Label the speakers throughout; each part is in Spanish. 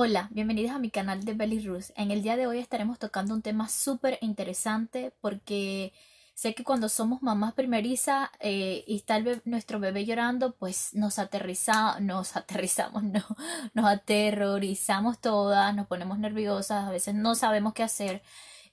Speaker 1: Hola, bienvenidos a mi canal de Belly Rus. En el día de hoy estaremos tocando un tema súper interesante porque sé que cuando somos mamás primeriza eh, y está nuestro bebé llorando, pues nos aterriza, nos aterrizamos, no, nos aterrorizamos todas, nos ponemos nerviosas, a veces no sabemos qué hacer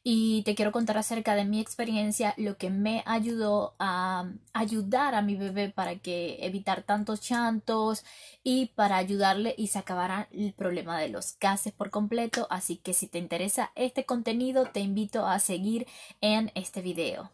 Speaker 1: y te quiero contar acerca de mi experiencia, lo que me ayudó a ayudar a mi bebé para que evitar tantos chantos y para ayudarle y se acabara el problema de los gases por completo. Así que si te interesa este contenido, te invito a seguir en este video.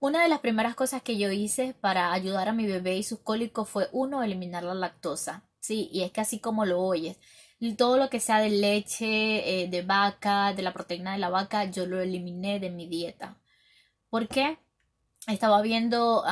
Speaker 1: Una de las primeras cosas que yo hice para ayudar a mi bebé y sus cólicos fue, uno, eliminar la lactosa. Sí, y es que así como lo oyes, todo lo que sea de leche, eh, de vaca, de la proteína de la vaca, yo lo eliminé de mi dieta. ¿Por qué? Estaba viendo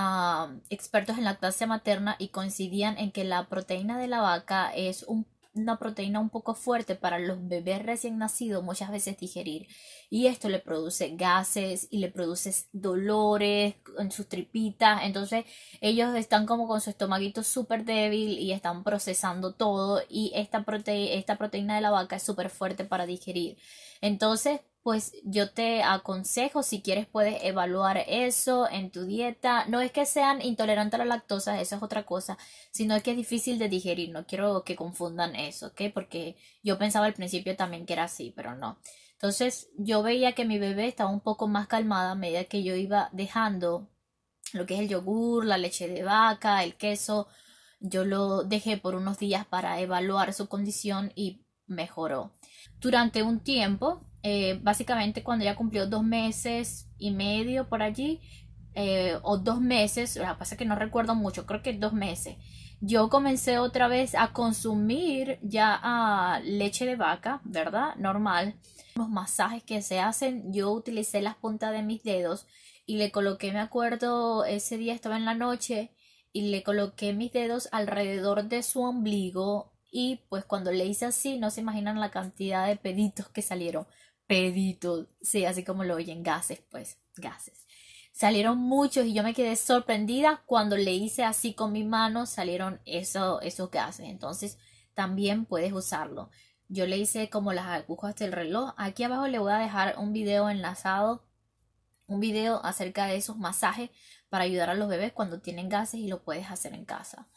Speaker 1: expertos en lactancia materna y coincidían en que la proteína de la vaca es un una proteína un poco fuerte para los bebés recién nacidos muchas veces digerir y esto le produce gases y le produce dolores en sus tripitas entonces ellos están como con su estomaguito súper débil y están procesando todo y esta, esta proteína de la vaca es súper fuerte para digerir entonces pues yo te aconsejo, si quieres puedes evaluar eso en tu dieta. No es que sean intolerantes a la lactosa, eso es otra cosa, sino que es difícil de digerir. No quiero que confundan eso, ¿ok? Porque yo pensaba al principio también que era así, pero no. Entonces yo veía que mi bebé estaba un poco más calmada a medida que yo iba dejando lo que es el yogur, la leche de vaca, el queso. Yo lo dejé por unos días para evaluar su condición y mejoró. Durante un tiempo eh, básicamente cuando ya cumplió dos meses y medio por allí, eh, o dos meses, la pasa que no recuerdo mucho, creo que dos meses, yo comencé otra vez a consumir ya ah, leche de vaca, ¿verdad? Normal. Los masajes que se hacen, yo utilicé las puntas de mis dedos y le coloqué, me acuerdo, ese día estaba en la noche y le coloqué mis dedos alrededor de su ombligo y pues cuando le hice así, no se imaginan la cantidad de peditos que salieron peditos, sí, así como lo oyen, gases, pues, gases. Salieron muchos y yo me quedé sorprendida cuando le hice así con mi mano, salieron eso, esos gases. Entonces, también puedes usarlo. Yo le hice como las agujas del reloj. Aquí abajo le voy a dejar un video enlazado, un video acerca de esos masajes para ayudar a los bebés cuando tienen gases y lo puedes hacer en casa.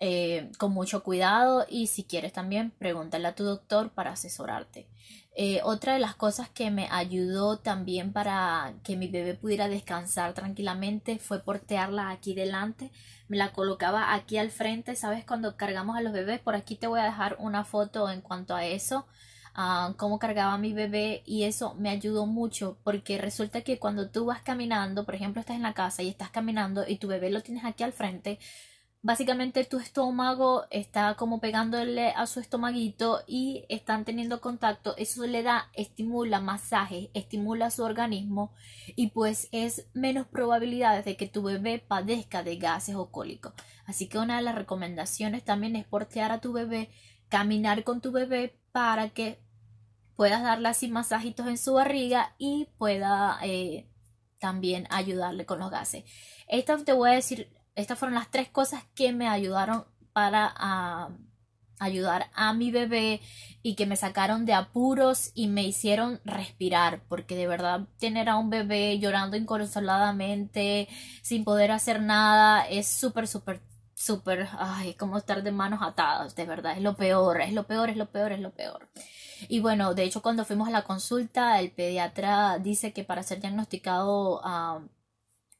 Speaker 1: Eh, con mucho cuidado y si quieres también pregúntale a tu doctor para asesorarte. Eh, otra de las cosas que me ayudó también para que mi bebé pudiera descansar tranquilamente fue portearla aquí delante. Me la colocaba aquí al frente, ¿sabes? Cuando cargamos a los bebés, por aquí te voy a dejar una foto en cuanto a eso. Ah, cómo cargaba mi bebé y eso me ayudó mucho porque resulta que cuando tú vas caminando, por ejemplo, estás en la casa y estás caminando y tu bebé lo tienes aquí al frente, básicamente tu estómago está como pegándole a su estomaguito y están teniendo contacto, eso le da, estimula masaje, estimula su organismo y pues es menos probabilidades de que tu bebé padezca de gases o cólicos. Así que una de las recomendaciones también es portear a tu bebé, caminar con tu bebé para que puedas darle así masajitos en su barriga y pueda eh, también ayudarle con los gases. Esto te voy a decir estas fueron las tres cosas que me ayudaron para ah, ayudar a mi bebé y que me sacaron de apuros y me hicieron respirar, porque de verdad tener a un bebé llorando inconsoladamente, sin poder hacer nada, es súper, súper, súper, ay, como estar de manos atadas, de verdad, es lo peor, es lo peor, es lo peor, es lo peor. Y bueno, de hecho cuando fuimos a la consulta, el pediatra dice que para ser diagnosticado... Ah,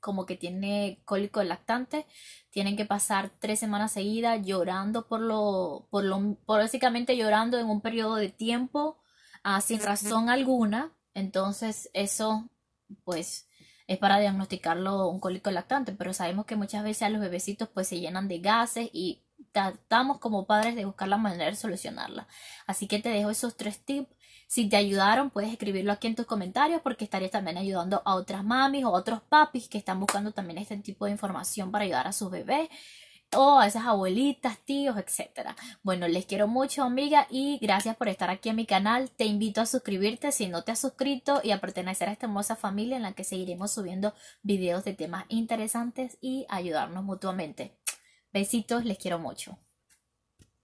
Speaker 1: como que tiene cólico lactante, tienen que pasar tres semanas seguidas llorando por lo, por lo, por básicamente llorando en un periodo de tiempo ah, sin razón alguna. Entonces eso, pues, es para diagnosticarlo un cólico lactante, pero sabemos que muchas veces a los bebecitos pues se llenan de gases y tratamos como padres de buscar la manera de solucionarla. Así que te dejo esos tres tips. Si te ayudaron, puedes escribirlo aquí en tus comentarios porque estarías también ayudando a otras mamis o otros papis que están buscando también este tipo de información para ayudar a sus bebés o a esas abuelitas, tíos, etcétera. Bueno, les quiero mucho, amiga, y gracias por estar aquí en mi canal. Te invito a suscribirte si no te has suscrito y a pertenecer a esta hermosa familia en la que seguiremos subiendo videos de temas interesantes y ayudarnos mutuamente. Besitos, les quiero mucho.